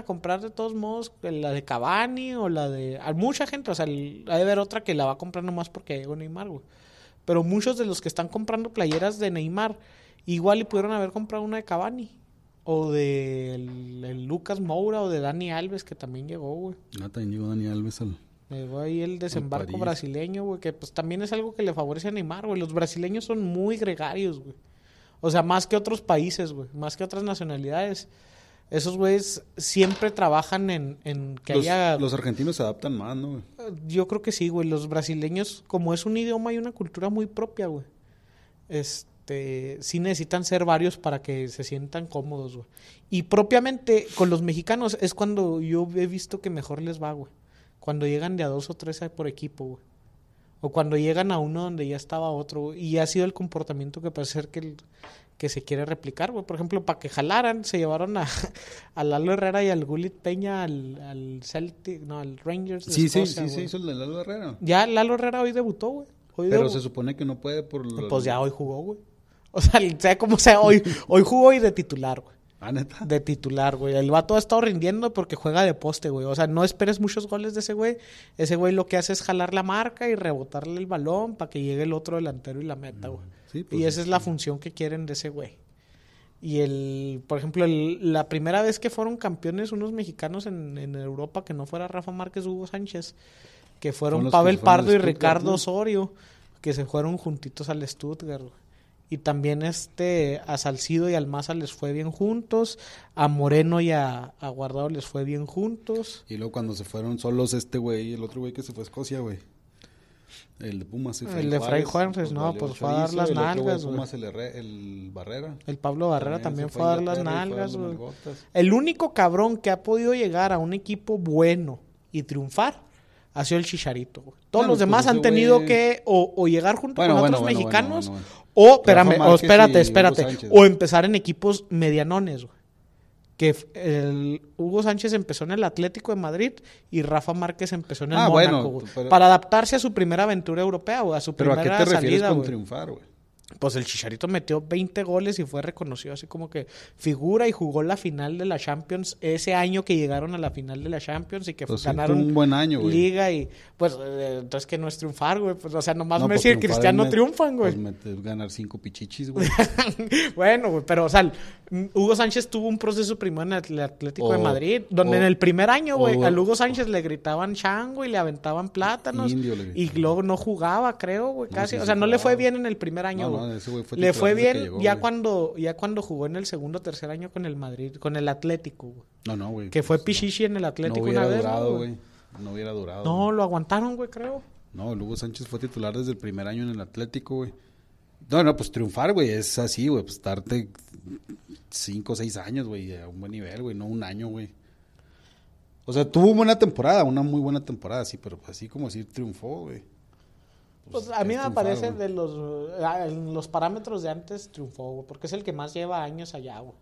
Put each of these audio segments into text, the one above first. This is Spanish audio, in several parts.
a comprar de todos modos eh, la de Cavani o la de... mucha gente, o sea, hay de ver otra que la va a comprar nomás porque llegó Neymar, güey. Pero muchos de los que están comprando playeras de Neymar, igual y pudieron haber comprado una de Cavani. O de Lucas Moura o de Dani Alves, que también llegó, güey. Ah, también llegó Dani Alves al... Llegó ahí el desembarco brasileño, güey, que pues también es algo que le favorece a Neymar, güey. Los brasileños son muy gregarios, güey. O sea, más que otros países, güey, más que otras nacionalidades. Esos güeyes siempre trabajan en, en que haya... Los argentinos se adaptan más, ¿no? Eh, yo creo que sí, güey. Los brasileños, como es un idioma y una cultura muy propia, güey. Este, sí necesitan ser varios para que se sientan cómodos, güey. Y propiamente con los mexicanos es cuando yo he visto que mejor les va, güey. Cuando llegan de a dos o tres por equipo, güey. O cuando llegan a uno donde ya estaba otro, y ha sido el comportamiento que parece ser que, que se quiere replicar, güey. Por ejemplo, para que jalaran, se llevaron a, Lalo Herrera y al Gulit Peña, al, Celtic, no, al Rangers. De sí, sí, sí, sí, hizo el de Lalo Herrera. Ya Lalo Herrera hoy debutó, güey. Pero se supone que no puede por... Pues ya hoy jugó, güey. O sea, sea como sea, hoy, hoy jugó y de titular, güey. De titular, güey. El vato ha estado rindiendo porque juega de poste, güey. O sea, no esperes muchos goles de ese güey. Ese güey lo que hace es jalar la marca y rebotarle el balón para que llegue el otro delantero y la meta, mm, güey. y pues, esa es la función que quieren de ese güey. Y el, por ejemplo, la primera vez que fueron campeones unos mexicanos en, Europa, que no fuera Rafa Márquez, Hugo Sánchez, que fueron Pavel Pardo y Ricardo Osorio, que se fueron juntitos al Stuttgart, y también este a Salcido y Almaza les fue bien juntos, a Moreno y a, Guardado les fue bien juntos. Y luego cuando se fueron solos este güey y el otro güey que se fue a Escocia, güey. El de Pumas se fue El de Fray Juárez, pues, no, pues fue a dar las nalgas, güey. El, el, Barrera. El Pablo Barrera también, fue, a dar las nalgas, güey. El único cabrón que ha podido llegar a un equipo bueno y triunfar ha sido el Chicharito, güey. Todos los pues demás han tenido que o, llegar junto con otros mexicanos o, espérame, o espérate, espérate. O empezar en equipos medianones, güey. Que el Hugo Sánchez empezó en el Atlético de Madrid y Rafa Márquez empezó en el ah, Mónaco, Para adaptarse a su primera aventura europea, o a su primera salida, ¿Pero a qué con triunfar, güey? pues el Chicharito metió 20 goles y fue reconocido así como que figura y jugó la final de la Champions ese año que llegaron a la final de la Champions y que pues ganaron un buen año, liga y pues eh, entonces que no es triunfar, güey, pues o sea, nomás no, pues, Messi Cristiano triunfan, güey. Pues, ganar cinco pichichis, güey. bueno, güey, pero o sea, Hugo Sánchez tuvo un proceso primero en el Atlético de oh, Madrid, donde oh, en el primer año, güey, oh, al Hugo Sánchez le gritaban chango y le aventaban plátanos. y luego no jugaba, creo, güey, casi. o sea, no le fue bien en el primer año, no, no, ese fue Le fue bien ya, cuando, ya cuando jugó en el segundo o tercer año con el Madrid, con el Atlético, güey. No, no, güey. Que fue pues, Pichichi en el Atlético una vez. Durado, No hubiera durado, No, lo aguantaron, güey, creo. No, el Hugo Sánchez fue titular desde el primer año en el Atlético, güey. No, no, pues triunfar, güey, es así, güey, pues estarte cinco o seis años, güey, a un buen nivel, güey, no un año, güey. O sea, tuvo buena temporada, una muy buena temporada, sí, pero pues así como decir triunfó, güey. Pues, pues a mí me parece de los, ah, los parámetros de antes triunfó, güey, porque es el que más lleva años allá, güey.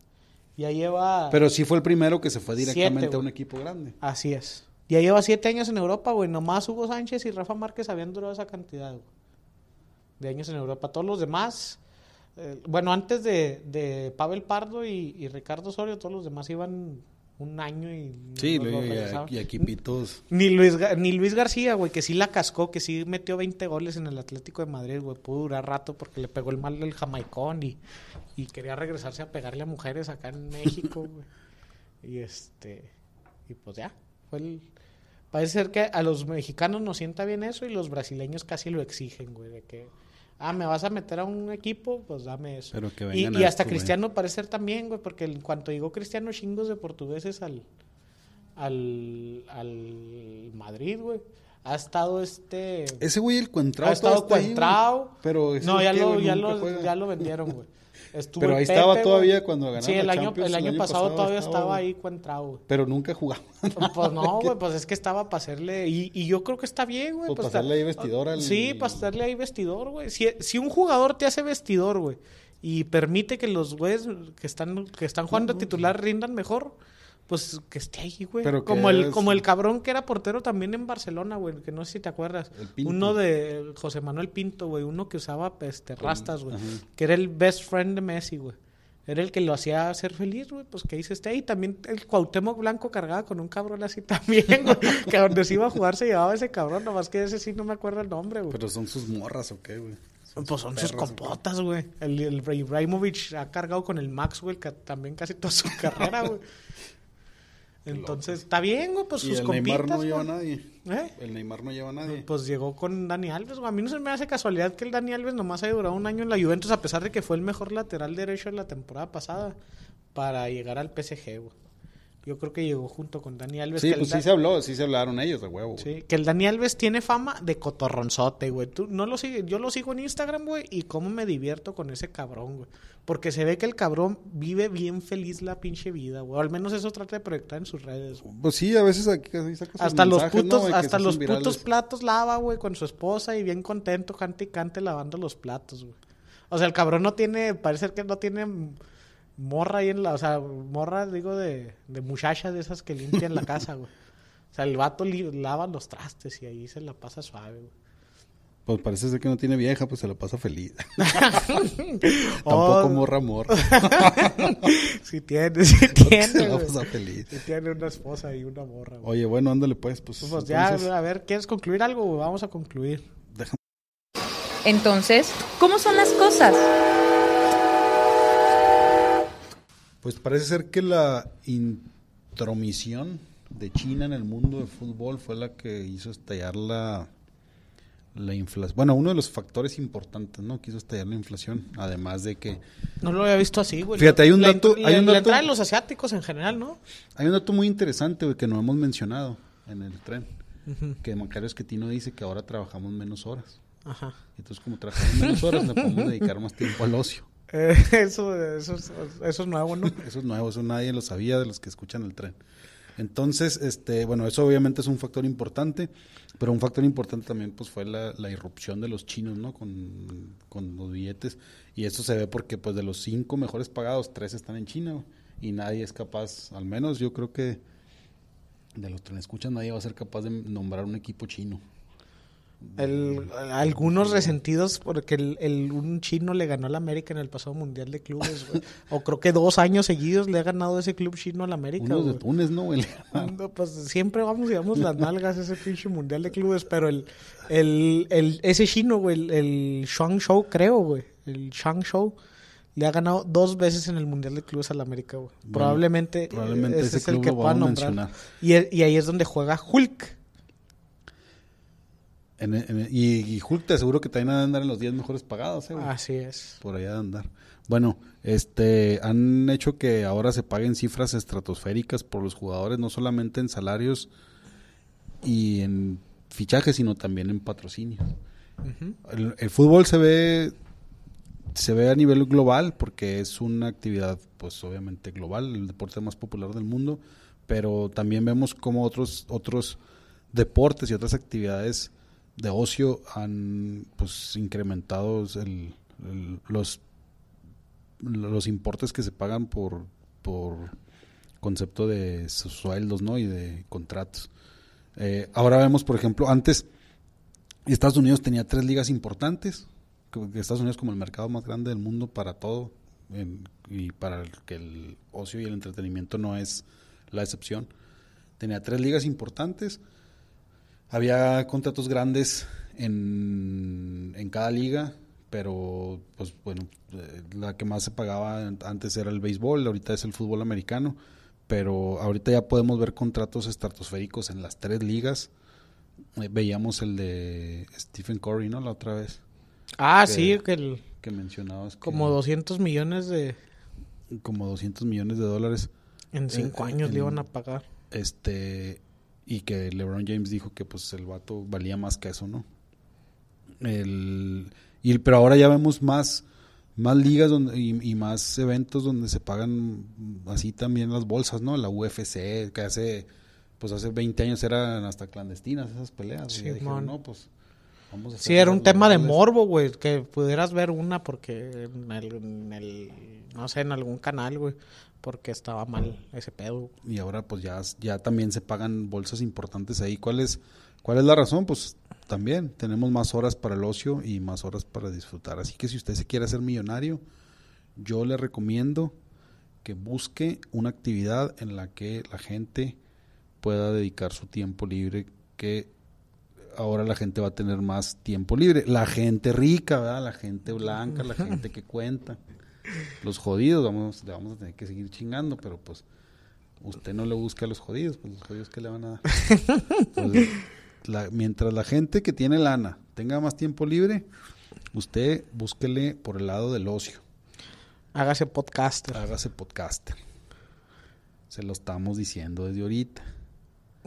Ya lleva... Pero sí fue el primero que se fue directamente a un equipo grande. Así es. Ya lleva siete años en Europa, güey. Nomás Hugo Sánchez y Rafa Márquez habían durado esa cantidad, güey de años en Europa. Todos los demás, eh, bueno, antes de, de Pavel Pardo y, Ricardo Osorio, todos los demás iban un año y... Sí, y, Ni Luis, ni Luis García, güey, que sí la cascó, que sí metió 20 goles en el Atlético de Madrid, güey, pudo durar rato porque le pegó el mal del jamaicón y, quería regresarse a pegarle a mujeres acá en México, güey. y este... Y pues ya, fue el... Parece ser que a los mexicanos no sienta bien eso y los brasileños casi lo exigen, güey, de que ah, me vas a meter a un equipo, pues dame eso. que y, hasta Cristiano parecer parece también, güey, porque en cuanto digo Cristiano, chingos de portugueses al, al, al Madrid, güey. Ha estado este... Ese güey, el Cuentrao. Ha estado Cuentrao. pero... No, ya, lo, ya, lo, ya lo vendieron, güey. pero ahí estaba todavía cuando ganamos. el, año, el, año, pasado, todavía estaba, ahí güey. Pero nunca jugaba. pues, pues no, güey, pues es que estaba para hacerle. Y, yo creo que está bien, güey. Pues, pues para hacerle ahí vestidor al. Sí, para hacerle ahí vestidor, güey. Si, un jugador te hace vestidor, güey, y permite que los güeyes que están, que están jugando titular rindan mejor pues que esté ahí, güey. como el, como el cabrón que era portero también en Barcelona, güey, que no sé si te acuerdas. Uno de José Manuel Pinto, güey, uno que usaba este, rastas, güey. Que era el best friend de Messi, güey. Era el que lo hacía ser feliz, güey, pues que ahí se esté ahí. También el Cuauhtémoc Blanco cargaba con un cabrón así también, güey. que a donde se iba a jugar se llevaba ese cabrón, nomás que ese sí no me acuerdo el nombre, güey. Pero son sus morras o qué, güey. Pues son sus compotas, güey. El, el ha cargado con el Maxwell güey, también casi toda su carrera, güey. Entonces, está bien, güey, pues ¿Y sus el Neymar no lleva a nadie. ¿Eh? El Neymar no lleva a nadie. Pues llegó con Dani Alves, güey. A mí no se me hace casualidad que el Dani Alves nomás haya durado un año en la Juventus, a pesar de que fue el mejor lateral derecho de la temporada pasada para llegar al PSG, güey yo creo que llegó junto con Daniel Alves. Sí, que pues sí se habló, sí se hablaron ellos de huevo. Sí, que el Dani Alves tiene fama de cotorronzote, güey. Tú no lo sigues, yo lo sigo en Instagram, güey, y cómo me divierto con ese cabrón, güey. Porque se ve que el cabrón vive bien feliz la pinche vida, güey. O al menos eso trata de proyectar en sus redes, Pues sí, a veces aquí sacas hasta los hasta los putos platos lava, güey, con su esposa y bien contento, cante y cante lavando los platos, güey. O sea, el cabrón no tiene, parece que no tiene morra ahí en la, o sea, morra, digo, de, de muchachas de esas que limpian la casa, güey. O sea, el vato lava los trastes y ahí se la pasa suave, güey. Pues parece ser que no tiene vieja, pues se la pasa feliz. Tampoco oh. morra morra. si tiene, si tiene. Se la pasa feliz. Si tiene una esposa y una morra. Güey. Oye, bueno, ándale pues. Pues, pues ya, a ver, ¿quieres concluir algo? Vamos a concluir. Déjame. Entonces, ¿cómo son las cosas? Pues parece ser que la intromisión de China en el mundo del fútbol fue la que hizo estallar la, la inflación. Bueno, uno de los factores importantes, ¿no? hizo estallar la inflación, además de que... No lo había visto así, güey. Fíjate, hay un dato... hay un los asiáticos en general, ¿no? Hay un dato muy interesante, güey, que no hemos mencionado en el tren. Que Macario Esquetino dice que ahora trabajamos menos horas. Ajá. Entonces, como trabajamos menos horas, nos podemos dedicar más tiempo al ocio. eso, eso, es, nuevo, ¿no? eso es nuevo, eso nadie lo sabía de los que escuchan el tren. Entonces, este, bueno, eso obviamente es un factor importante, pero un factor importante también pues fue la, irrupción de los chinos, Con, los billetes. Y eso se ve porque pues de los cinco mejores pagados, tres están en China y nadie es capaz, al menos yo creo que de los que escuchan nadie va a ser capaz de nombrar un equipo chino. El, algunos resentidos porque el, un chino le ganó al América en el pasado Mundial de Clubes, O creo que dos años seguidos le ha ganado ese club chino al América. Pues, siempre vamos y damos las nalgas ese pinche Mundial de Clubes, pero el, el, ese chino, güey, el, Shang Shou, creo, güey. El Shang Shou le ha ganado dos veces en el Mundial de Clubes al América, Probablemente, ese, es el que pueda nombrar. Y, y ahí es donde juega Hulk y, Julte seguro te aseguro que también van de andar en los 10 mejores pagados, ¿eh, Así es. Por allá de andar. Bueno, este, han hecho que ahora se paguen cifras estratosféricas por los jugadores, no solamente en salarios y en fichajes, sino también en patrocinio. el, fútbol se ve, se ve a nivel global porque es una actividad, pues obviamente global, el deporte más popular del mundo, pero también vemos como otros, otros deportes y otras actividades de ocio han pues incrementado los los importes que se pagan por por concepto de sueldos no y de contratos eh, ahora vemos por ejemplo antes Estados Unidos tenía tres ligas importantes Estados Unidos como el mercado más grande del mundo para todo y para el, que el ocio y el entretenimiento no es la excepción tenía tres ligas importantes había contratos grandes en, cada liga, pero pues bueno, eh, la que más se pagaba antes era el béisbol, ahorita es el fútbol americano, pero ahorita ya podemos ver contratos estratosféricos en las tres ligas. Eh, veíamos el de Stephen Curry, ¿no? La otra vez. Ah, sí, que, el, mencionabas. como 200 millones de... Como 200 millones de dólares. En cinco eh, años le iban a pagar. Este, y que LeBron James dijo que pues el vato valía más que eso, ¿no? El, y, pero ahora ya vemos más, más ligas donde, y, y, más eventos donde se pagan así también las bolsas, ¿no? La UFC, que hace, pues hace 20 años eran hasta clandestinas esas peleas. Sí, no, pues vamos a Sí, era un tema de morbo, güey, que pudieras ver una porque en el, no sé, en algún canal, güey porque estaba mal ese pedo. Y ahora pues ya, ya también se pagan bolsas importantes ahí. ¿Cuál es, ¿Cuál es la razón? Pues también tenemos más horas para el ocio y más horas para disfrutar. Así que si usted se quiere hacer millonario, yo le recomiendo que busque una actividad en la que la gente pueda dedicar su tiempo libre, que ahora la gente va a tener más tiempo libre. La gente rica, La gente blanca, la gente que cuenta los jodidos, vamos, le vamos a tener que seguir chingando, pero pues usted no le busca a los jodidos, pues los jodidos que le van a dar. mientras la gente que tiene lana tenga más tiempo libre, usted búsquele por el lado del ocio. Hágase podcaster. Hágase podcaster. Se lo estamos diciendo desde ahorita.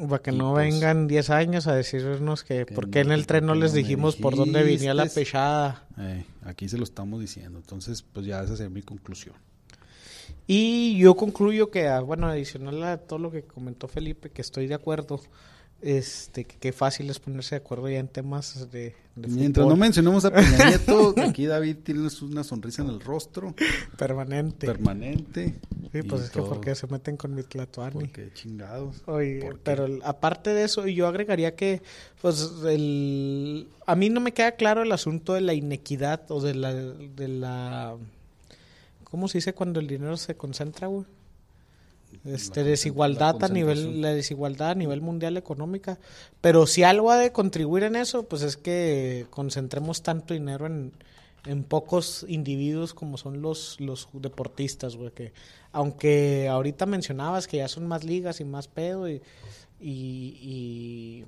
Para que no pues vengan 10 años a decirnos que, por qué en el tren no les dijimos por dónde venía la pechada. Eh, aquí se lo estamos diciendo. Entonces, pues ya esa sería mi conclusión. Y yo concluyo que, ah, bueno, adicional a todo lo que comentó Felipe, que estoy de acuerdo, este, qué fácil es ponerse de acuerdo ya en temas de, Mientras no mencionemos a Peña Nieto, aquí David tiene una sonrisa en el rostro. Permanente. Permanente. Sí, pues es que porque se meten con mi tlatoani. Porque chingados. pero aparte de eso, yo agregaría que, pues, el... A mí no me queda claro el asunto de la inequidad o de la... De la ¿Cómo se dice cuando el dinero se concentra, güey? este desigualdad a nivel la desigualdad a nivel mundial económica pero si algo ha de contribuir en eso pues es que concentremos tanto dinero en, pocos individuos como son los los deportistas güey que aunque ahorita mencionabas que ya son más ligas y más pedo y, y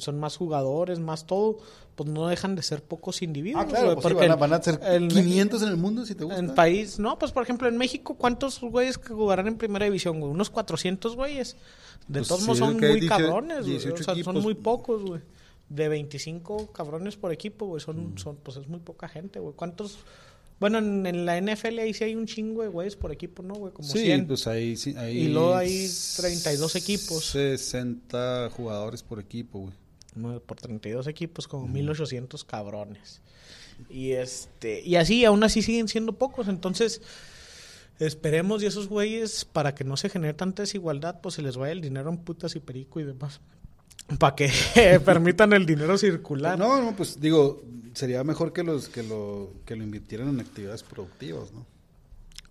son más jugadores, más todo, pues no dejan de ser pocos individuos. Ah, claro, pues van, a, ser 500 en el mundo si te gusta. En país, no, pues por ejemplo en México, ¿cuántos güeyes que jugarán en primera división, güey? Unos 400 güeyes. De pues todos modos son muy cabrones, güey. O sea, son muy pocos, güey. De 25 cabrones por equipo, güey. Son, mm. son, pues es muy poca gente, güey. ¿Cuántos...? Bueno, en, la NFL ahí sí hay un chingo de güeyes por equipo, ¿no, güey? Como sí, pues ahí sí. Ahí y luego hay 32 equipos. 60 jugadores por equipo, güey por 32 equipos, como 1800 cabrones. Y este, y así, aún así siguen siendo pocos. Entonces, esperemos y esos güeyes, para que no se genere tanta desigualdad, pues se les vaya el dinero en putas y perico y demás. Para que permitan el dinero circular. No, no, pues digo, sería mejor que los que lo, que lo invirtieran en actividades productivas, ¿no?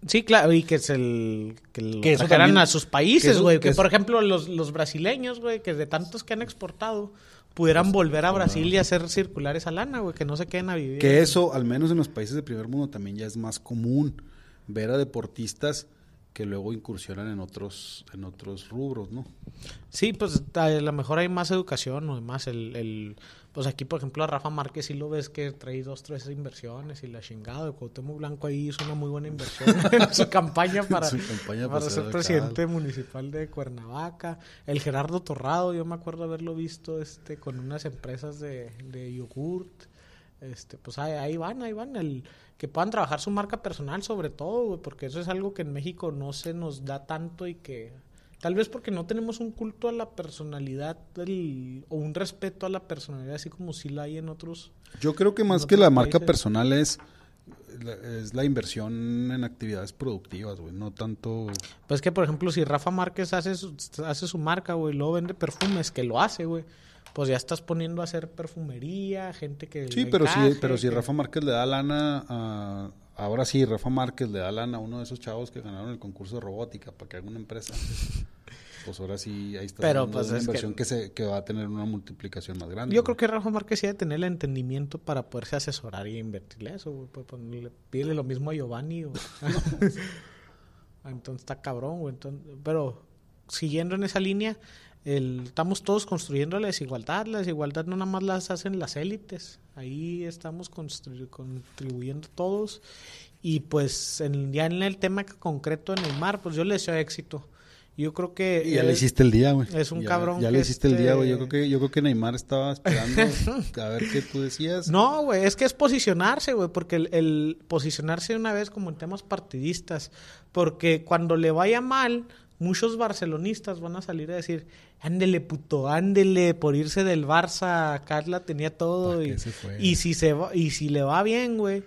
Sí, claro, y que es el que lo a sus países, güey. Que, por ejemplo los, los brasileños, güey, que de tantos que han exportado, pudieran pues, volver a Brasil y hacer circular esa lana, güey, que no se queden a vivir. Que eso, al menos en los países de primer mundo, también ya es más común ver a deportistas que luego incursionan en otros, en otros rubros, ¿no? Sí, pues a lo mejor hay más educación o más el, pues aquí por ejemplo a Rafa Márquez sí lo ves que trae dos, tres inversiones y la chingada, el Cuauhtémoc Blanco ahí hizo una muy buena inversión en su campaña para, ser presidente municipal de Cuernavaca, el Gerardo Torrado, yo me acuerdo haberlo visto este con unas empresas de, de yogurt, este, pues ahí, van, ahí van, el, que puedan trabajar su marca personal sobre todo, porque eso es algo que en México no se nos da tanto y que tal vez porque no tenemos un culto a la personalidad o un respeto a la personalidad así como sí la hay en otros. Yo creo que más que la marca personal es es la inversión en actividades productivas, güey, no tanto... Pues que, por ejemplo, si Rafa Márquez hace su, hace su marca, güey, luego vende perfumes, que lo hace, güey pues ya estás poniendo a hacer perfumería, gente que... Sí, pero, si, pero si Rafa Márquez le da lana a... Ahora sí, Rafa Márquez le da lana a uno de esos chavos que ganaron el concurso de robótica para que haga una empresa. pues ahora sí, ahí está pero, pues, inversión que... se, que va a tener una multiplicación más grande. Yo creo que Rafa Márquez sí debe tener el entendimiento para poderse asesorar y invertirle eso. Pues, pues, pídele lo mismo a Giovanni. entonces está cabrón, güey. pero siguiendo en esa línea, estamos todos construyendo la desigualdad. La desigualdad no nada más las hacen las élites. Ahí estamos contribuyendo todos. Y pues en, ya en el tema concreto de Neymar, pues yo le deseo éxito. Yo creo que. ya le hiciste el día, güey. Es un cabrón. Ya le hiciste el día, güey. Yo este creo que, yo creo que Neymar estaba esperando a ver qué tú decías. No, güey. Es que es posicionarse, güey. Porque el, el, posicionarse una vez como en temas partidistas. Porque cuando le vaya mal, muchos barcelonistas van a salir a decir, ándele puto, ándele, por irse del Barça, Carla tenía todo y, si se y si le va bien, güey,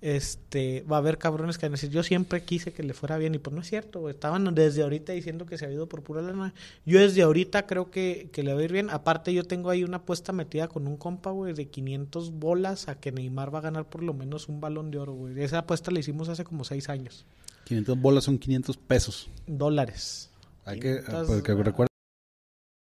este, va a haber cabrones que van a decir, yo siempre quise que le fuera bien y pues no es cierto, güey. estaban desde ahorita diciendo que se ha ido por pura lana. Yo desde ahorita creo que, que le va a ir bien, aparte yo tengo ahí una apuesta metida con un compa, güey, de 500 bolas a que Neymar va a ganar por lo menos un balón de oro, güey. Esa apuesta la hicimos hace como seis años. 500 bolas son 500 pesos. Dólares. Hay que, ah, porque